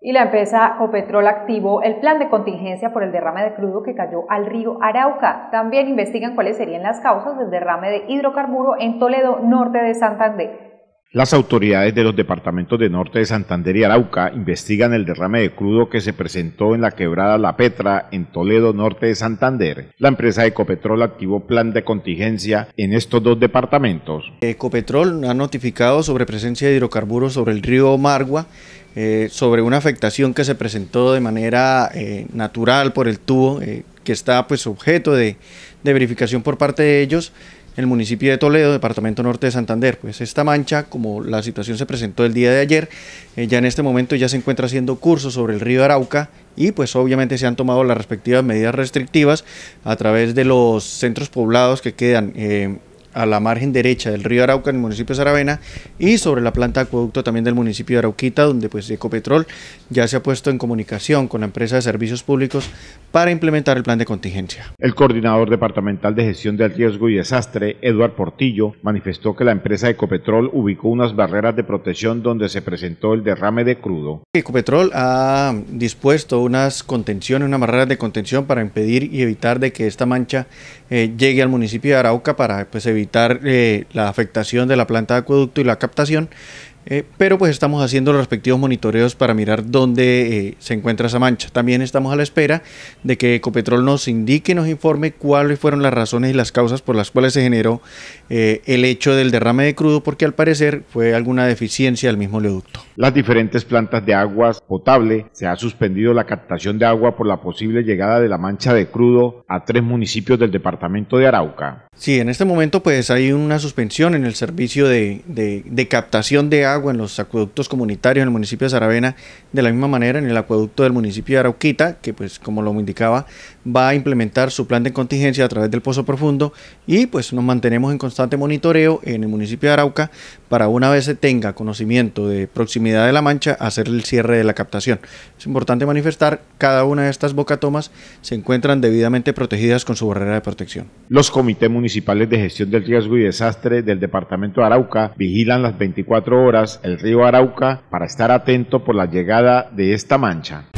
Y la empresa Ecopetrol activó el plan de contingencia por el derrame de crudo que cayó al río Arauca. También investigan cuáles serían las causas del derrame de hidrocarburo en Toledo, norte de Santander. Las autoridades de los departamentos de Norte de Santander y Arauca investigan el derrame de crudo que se presentó en la quebrada La Petra en Toledo, norte de Santander. La empresa Ecopetrol activó plan de contingencia en estos dos departamentos. Ecopetrol ha notificado sobre presencia de hidrocarburos sobre el río Margua eh, sobre una afectación que se presentó de manera eh, natural por el tubo, eh, que está pues objeto de, de, verificación por parte de ellos, el municipio de Toledo, departamento norte de Santander. Pues esta mancha, como la situación se presentó el día de ayer, ya en este momento ya se encuentra haciendo cursos sobre el río Arauca y pues obviamente se han tomado las respectivas medidas restrictivas a través de los centros poblados que quedan a la margen derecha del río Arauca en el municipio de Saravena y sobre la planta de acueducto también del municipio de Arauquita, donde pues Ecopetrol ya se ha puesto en comunicación con la empresa de servicios públicos para implementar el plan de contingencia. El coordinador departamental de gestión del riesgo y desastre, Eduard Portillo, manifestó que la empresa Ecopetrol ubicó unas barreras de protección donde se presentó el derrame de crudo. Ecopetrol ha dispuesto unas contenciones, unas barreras de contención para impedir y evitar de que esta mancha eh, llegue al municipio de Arauca para pues evitar eh, la afectación de la planta de acueducto y la captación eh, pero pues estamos haciendo los respectivos monitoreos para mirar dónde eh, se encuentra esa mancha. También estamos a la espera de que Ecopetrol nos indique, nos informe cuáles fueron las razones y las causas por las cuales se generó eh, el hecho del derrame de crudo, porque al parecer fue alguna deficiencia del mismo oleoducto. Las diferentes plantas de aguas potable se ha suspendido la captación de agua por la posible llegada de la mancha de crudo a tres municipios del departamento de Arauca. Sí, en este momento pues hay una suspensión en el servicio de, de captación de agua agua en los acueductos comunitarios en el municipio de Saravena, de la misma manera en el acueducto del municipio de Arauquita, que pues como lo indicaba, va a implementar su plan de contingencia a través del pozo profundo y pues nos mantenemos en constante monitoreo en el municipio de Arauca para una vez se tenga conocimiento de proximidad de la mancha, hacer el cierre de la captación. Es importante manifestar, cada una de estas bocatomas se encuentran debidamente protegidas con su barrera de protección. Los comités municipales de gestión del riesgo y desastre del departamento de Arauca vigilan las 24 horas el río Arauca para estar atento por la llegada de esta mancha.